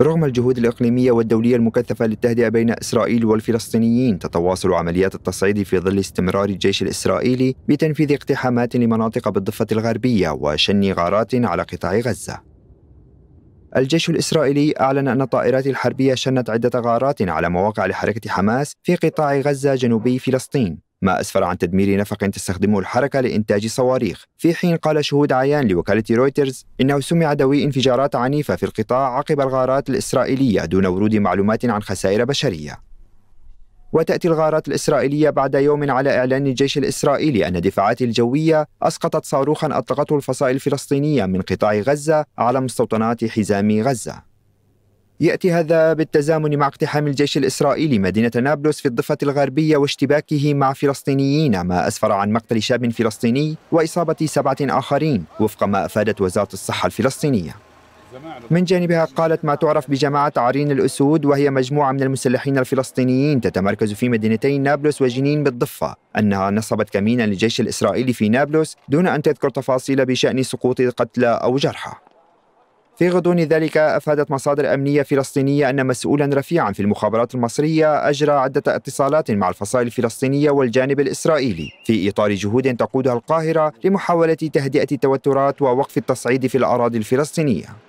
رغم الجهود الإقليمية والدولية المكثفة للتهدئة بين إسرائيل والفلسطينيين تتواصل عمليات التصعيد في ظل استمرار الجيش الإسرائيلي بتنفيذ اقتحامات لمناطق بالضفة الغربية وشن غارات على قطاع غزة الجيش الإسرائيلي أعلن أن الطائرات الحربية شنت عدة غارات على مواقع لحركة حماس في قطاع غزة جنوبي فلسطين ما أسفر عن تدمير نفق تستخدمه الحركة لإنتاج صواريخ في حين قال شهود عيان لوكالة رويترز إنه سمع دوي انفجارات عنيفة في القطاع عقب الغارات الإسرائيلية دون ورود معلومات عن خسائر بشرية وتأتي الغارات الإسرائيلية بعد يوم على إعلان الجيش الإسرائيلي أن دفاعاته الجوية أسقطت صاروخا أطلقته الفصائل الفلسطينية من قطاع غزة على مستوطنات حزام غزة يأتي هذا بالتزامن مع اقتحام الجيش الإسرائيلي مدينة نابلس في الضفة الغربية واشتباكه مع فلسطينيين ما أسفر عن مقتل شاب فلسطيني وإصابة سبعة آخرين وفق ما أفادت وزارة الصحة الفلسطينية من جانبها قالت ما تعرف بجماعة عرين الأسود وهي مجموعة من المسلحين الفلسطينيين تتمركز في مدينتي نابلس وجنين بالضفة أنها نصبت كمينا للجيش الإسرائيلي في نابلس دون أن تذكر تفاصيل بشأن سقوط قتلى أو جرحى في غضون ذلك أفادت مصادر أمنية فلسطينية أن مسؤولا رفيعا في المخابرات المصرية أجرى عدة اتصالات مع الفصائل الفلسطينية والجانب الإسرائيلي في إطار جهود تقودها القاهرة لمحاولة تهدئة التوترات ووقف التصعيد في الأراضي الفلسطينية